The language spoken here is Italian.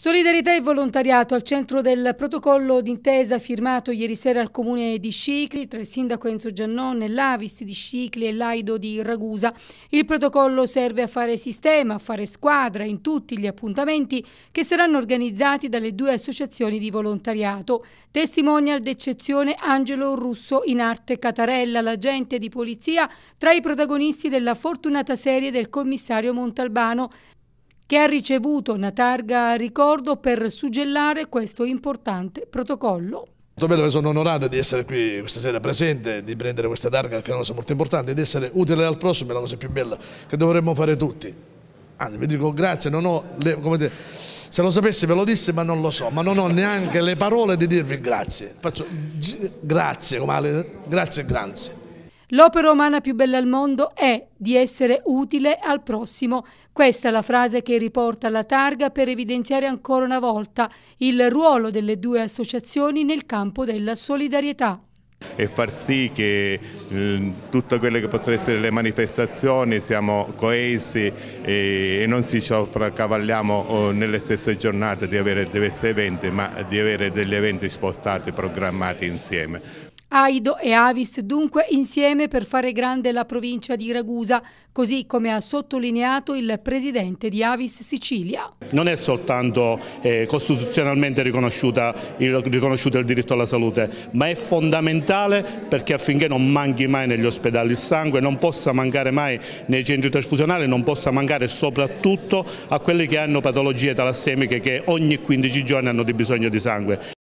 Solidarietà e volontariato al centro del protocollo d'intesa firmato ieri sera al comune di Scicli tra il sindaco Enzo Giannone, l'Avis di Scicli e l'Aido di Ragusa. Il protocollo serve a fare sistema, a fare squadra in tutti gli appuntamenti che saranno organizzati dalle due associazioni di volontariato. Testimonial d'eccezione Angelo Russo in arte Catarella, l'agente di polizia, tra i protagonisti della fortunata serie del commissario Montalbano che ha ricevuto una targa a ricordo per suggellare questo importante protocollo. Molto bello, sono onorato di essere qui questa sera presente, di prendere questa targa che è una cosa molto importante, di essere utile al prossimo è la cosa più bella che dovremmo fare tutti. Anzi, vi dico grazie, non ho, le, come dire, se lo sapessi ve lo dissi ma non lo so, ma non ho neanche le parole di dirvi grazie. Faccio grazie, come grazie e grazie. L'opera umana più bella al mondo è di essere utile al prossimo. Questa è la frase che riporta la targa per evidenziare ancora una volta il ruolo delle due associazioni nel campo della solidarietà e far sì che ehm, tutte quelle che possono essere le manifestazioni siamo coesi e, e non ci sovraccavalliamo oh, nelle stesse giornate di avere diversi eventi ma di avere degli eventi spostati, programmati insieme. Aido e Avis dunque insieme per fare grande la provincia di Ragusa, così come ha sottolineato il presidente di Avis Sicilia. Non è soltanto eh, costituzionalmente il, riconosciuto il diritto alla salute, ma è fondamentale perché affinché non manchi mai negli ospedali il sangue, non possa mancare mai nei centri trasfusionali, non possa mancare soprattutto a quelli che hanno patologie talassemiche che ogni 15 giorni hanno bisogno di sangue.